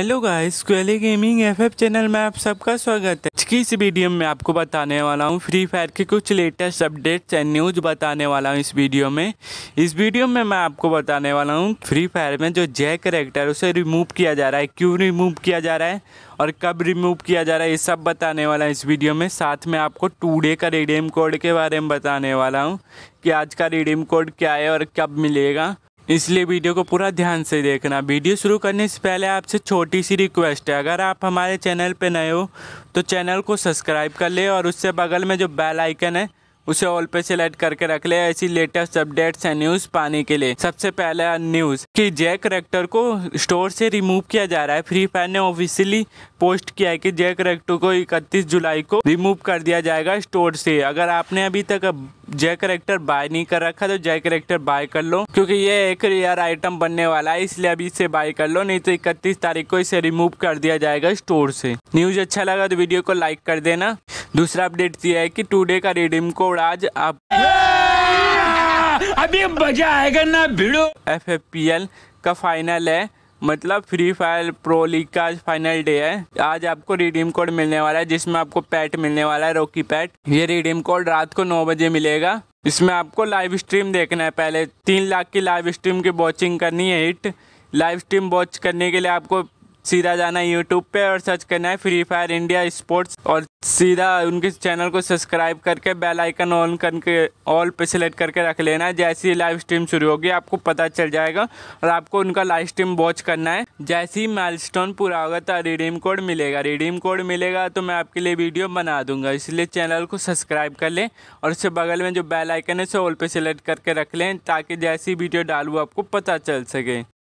hello guys क्वेली gaming FF channel में आप सबका स्वागत है आज की इस वीडियो में आपको बताने वाला हूँ फ्री फायर के कुछ लेटेस्ट अपडेट्स एंड न्यूज बताने वाला हूँ इस वीडियो में इस वीडियो में मैं आपको बताने वाला हूँ फ्री फायर में जो जय करेक्टर उसे रिमूव किया जा रहा है क्यों रिमूव किया जा रहा है और कब रिमूव किया जा रहा है ये सब बताने वाला है इस वीडियो में साथ में आपको टू डे का रिडीम कोड के बारे में बताने वाला हूँ कि आज का रिडीम कोड क्या है और कब मिलेगा इसलिए वीडियो को पूरा ध्यान से देखना वीडियो शुरू करने से पहले आपसे छोटी सी रिक्वेस्ट है अगर आप हमारे चैनल पर नए हो तो चैनल को सब्सक्राइब कर ले और उससे बगल में जो बेल आइकन है उसे ऑल पे सेलेक्ट करके रख ले ऐसी लेटेस्ट अपडेट्स है न्यूज़ पाने के लिए सबसे पहले न्यूज़ कि जय करेक्टर को स्टोर से रिमूव किया जा रहा है फ्री फायर ने ऑफिशियली पोस्ट किया है कि जैक रेक्टर को 31 जुलाई को रिमूव कर दिया जाएगा स्टोर से अगर आपने अभी तक जय करेक्टर बाय नहीं कर रखा तो जय करेक्टर बाय कर लो क्योंकि ये एक रेयर आइटम बनने वाला है इसलिए अभी इसे बाय कर लो नहीं तो इकतीस तारीख को इसे रिमूव कर दिया जाएगा स्टोर से न्यूज़ अच्छा लगा तो वीडियो को लाइक कर देना दूसरा अपडेट यह है की टूडे का रिडीम कोड आज आप अभी मजा आएगा ना भिड़ो एफ का फाइनल है मतलब फ्री फायर प्रो लीग का आज फाइनल डे है आज आपको रिडीम कोड मिलने वाला है जिसमें आपको पैट मिलने वाला है रोकी पैट ये रिडीम कोड रात को नौ बजे मिलेगा इसमें आपको लाइव स्ट्रीम देखना है पहले तीन लाख की लाइव स्ट्रीम की वॉचिंग करनी है हिट लाइव स्ट्रीम वॉच करने के लिए आपको सीधा जाना है यूट्यूब पे और सर्च करना है फ्री फायर इंडिया स्पोर्ट्स और सीधा उनके चैनल को सब्सक्राइब करके बेल आइकन ऑन करके ऑल पे सिलेक्ट करके रख लेना जैसे ही लाइव स्ट्रीम शुरू होगी आपको पता चल जाएगा और आपको उनका लाइव स्ट्रीम वॉच करना है जैसे ही माइलस्टोन पूरा होगा तो रिडीम कोड मिलेगा रिडीम कोड मिलेगा तो मैं आपके लिए वीडियो बना दूंगा इसलिए चैनल को सब्सक्राइब कर लें और उससे बगल में जो बेल आइकन है उसे ऑल पे सिलेक्ट करके रख लें ताकि जैसी वीडियो डालू आपको पता चल सके